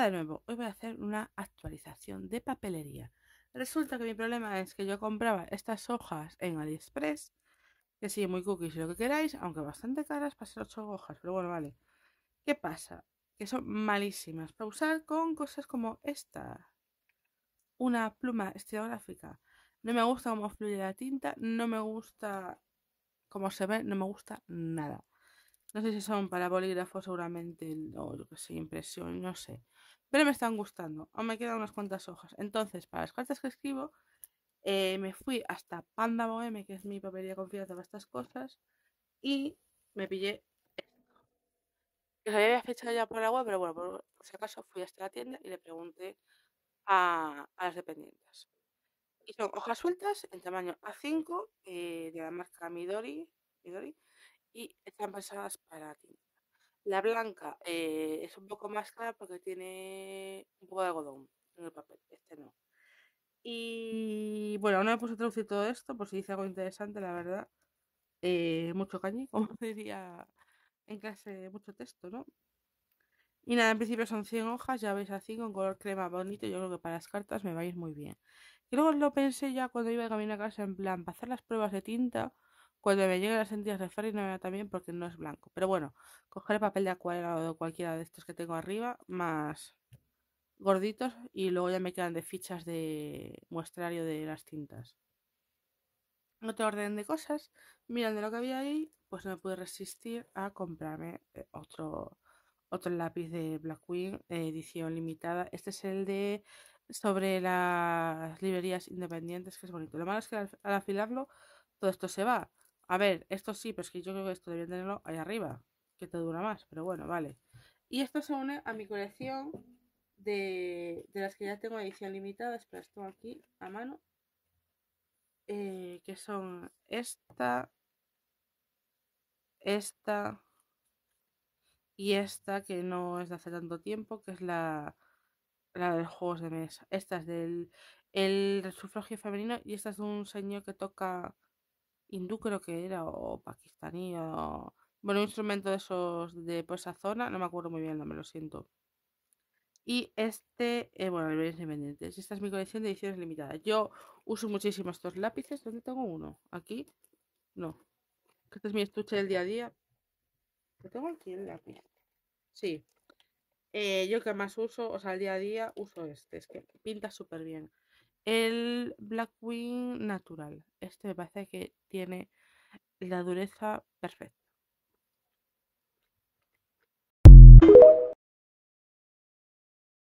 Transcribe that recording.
de nuevo, hoy voy a hacer una actualización de papelería. Resulta que mi problema es que yo compraba estas hojas en AliExpress, que sí, muy cookies y lo que queráis, aunque bastante caras para ser 8 hojas, pero bueno, vale. ¿Qué pasa? Que son malísimas para usar con cosas como esta. Una pluma estilográfica. No me gusta cómo fluye la tinta, no me gusta cómo se ve, no me gusta nada. No sé si son para bolígrafos, seguramente, o lo que sé, impresión, no sé. Pero me están gustando. Aún me quedan unas cuantas hojas. Entonces, para las cartas que escribo, eh, me fui hasta Panda Boheme, que es mi papelería de confianza para estas cosas, y me pillé esto. Que se había fechado ya por agua, pero bueno, por, si acaso fui hasta la tienda y le pregunté a, las dependientes. Y son hojas sueltas en tamaño A5 eh, de la marca Midori, Midori y están pensadas para tinta La blanca eh, es un poco más clara porque tiene un poco de algodón en el papel, este no. Y bueno, no me puse a traducir todo esto por si dice algo interesante, la verdad. Eh, mucho cañi, como diría en clase, mucho texto, ¿no? Y nada, en principio son 100 hojas, ya veis así, con color crema bonito. Yo creo que para las cartas me vais muy bien. Y luego lo pensé ya cuando iba a caminar a casa, en plan, para hacer las pruebas de tinta, cuando me lleguen las entidades de Ferry no me va también porque no es blanco. Pero bueno, cogeré papel de acuarela o cualquiera de estos que tengo arriba, más gorditos, y luego ya me quedan de fichas de muestrario de las tintas. Otro orden de cosas, mirando lo que había ahí, pues no pude resistir a comprarme eh, otro, otro lápiz de Black Queen, eh, edición limitada. Este es el de sobre las librerías independientes, que es bonito. Lo malo es que al afilarlo todo esto se va. A ver, esto sí, pero es que yo creo que esto debería tenerlo ahí arriba, que te dura más, pero bueno, vale. Y esto se une a mi colección de, de las que ya tengo edición limitada, espera, esto aquí a mano, eh, que son esta, esta y esta que no es de hace tanto tiempo, que es la, la de juegos de mesa. Esta es del el sufragio femenino y esta es de un señor que toca hindú creo que era, o pakistaní, o... Bueno, un instrumento de esos de por esa zona, no me acuerdo muy bien no me lo siento. Y este, eh, bueno, deberes independientes. Esta es mi colección de ediciones limitadas. Yo uso muchísimo estos lápices. ¿Dónde tengo uno? ¿Aquí? No. Este es mi estuche del día a día. ¿Lo tengo aquí el lápiz? Sí. Eh, yo que más uso, o sea, el día a día uso este. Es que pinta súper bien. El Blackwing natural. Este me parece que tiene la dureza perfecta.